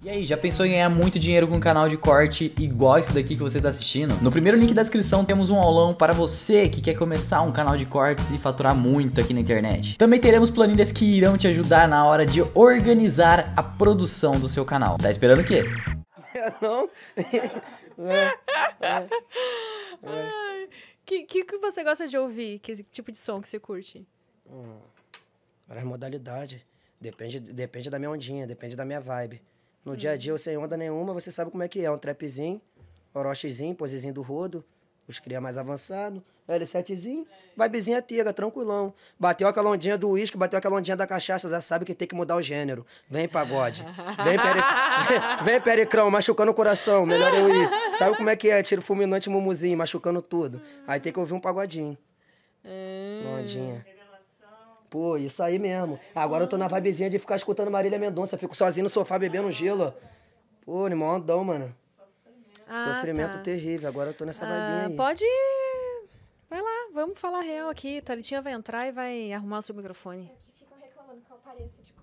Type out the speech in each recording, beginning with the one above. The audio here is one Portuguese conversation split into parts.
E aí, já pensou em ganhar muito dinheiro com um canal de corte igual esse daqui que você está assistindo? No primeiro link da descrição temos um aulão para você que quer começar um canal de cortes e faturar muito aqui na internet. Também teremos planilhas que irão te ajudar na hora de organizar a produção do seu canal. Tá esperando o quê? Não. é, Que, que, que você gosta de ouvir? Que tipo de som que você curte? Hum, várias modalidades. Depende, depende da minha ondinha, depende da minha vibe. No hum. dia a dia eu sem onda nenhuma, você sabe como é que é. Um trapzinho, orochezinho, posezinho do rodo, os cria mais avançado, L7zinho, vibezinha é tega, tranquilão. Bateu aquela ondinha do uísque, bateu aquela ondinha da cachaça, já sabe que tem que mudar o gênero. Vem pagode. Vem, peri... Vem pericrão, machucando o coração, melhor eu ir. Sabe como é que é? Tiro fulminante mumuzinho, machucando tudo. Aí tem que ouvir um pagodinho. Hum. Uma ondinha. Pô, isso aí mesmo. Agora eu tô na vibezinha de ficar escutando Marília Mendonça. Fico sozinho no sofá bebendo gelo. Pô, animal andão, mano. Ah, Sofrimento tá. terrível. Agora eu tô nessa ah, aí. Pode. Vai lá, vamos falar real aqui. Talitinha vai entrar e vai arrumar o seu microfone. Aqui é ficam reclamando que eu apareço de tipo,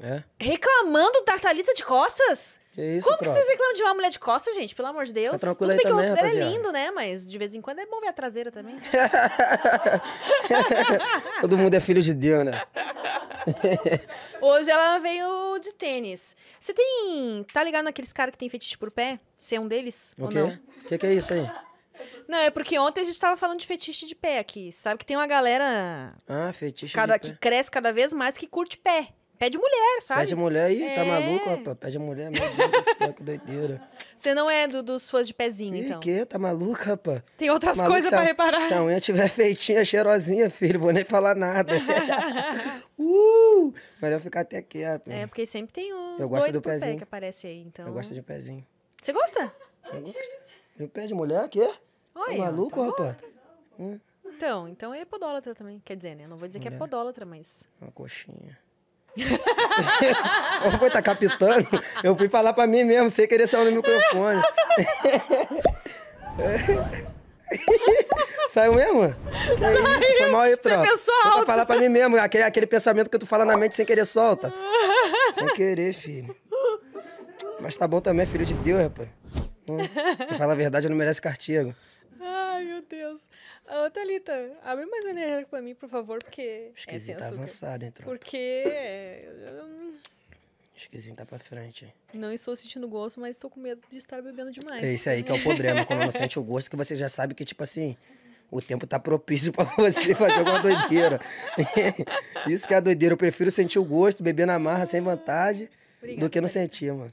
é? Reclamando da de costas? Que isso, Como que vocês reclamam de uma mulher de costas, gente? Pelo amor de Deus. Fica Tudo bem que o rosto dela é lindo, né? Mas de vez em quando é bom ver a traseira também. Todo mundo é filho de Deus, né? Hoje ela veio de tênis. Você tem... Tá ligado naqueles caras que tem fetiche por pé? Você é um deles o ou quê? não? O que, que é isso aí? Não, é porque ontem a gente tava falando de fetiche de pé aqui. Sabe que tem uma galera... Ah, fetiche cada, Que cresce cada vez mais que curte pé. Pé de mulher, sabe? Pé de mulher, aí tá é. tá maluco, rapaz? Pé de mulher, meu Deus do céu, que doideira. Você não é do, dos fãs de pezinho, então? que? Tá maluca, rapaz? Tem outras tá coisas pra reparar. Se a unha tiver feitinha, cheirosinha, filho, vou nem falar nada. uh! Melhor ficar até quieto. É, porque sempre tem uns Eu gosto do pezinho. Pé que aparece aí, então. Eu gosto de pezinho. Você gosta? Eu gosto. Meu pé de mulher, quê? tá maluco, então rapaz? Hum. Então, então é podólatra também. Quer dizer, né? Não vou dizer mulher. que é podólatra, mas... Uma coxinha. Ou foi tá capitando? Eu fui falar pra mim mesmo, sem querer sair no microfone. Saiu mesmo? Saiu. isso? Foi mal aí, tropa. Pensou falar pra mim mesmo, aquele, aquele pensamento que tu fala na mente sem querer solta. sem querer, filho. Mas tá bom também, filho de Deus, rapaz. Hum, fala a verdade, não merece cartigo. Ai, meu Deus. Ô, Thalita, tá. abre mais um energético pra mim, por favor, porque. Esquisito é tá avançado, entrou. Porque. É, Esquisito tá pra frente. Não estou sentindo gosto, mas estou com medo de estar bebendo demais. É isso aí que é o problema. Quando não sente o gosto, que você já sabe que, tipo assim, o tempo tá propício para você fazer alguma doideira. isso que é a doideira. Eu prefiro sentir o gosto, beber na marra, sem vantagem, Obrigada, do que não sentir, mano.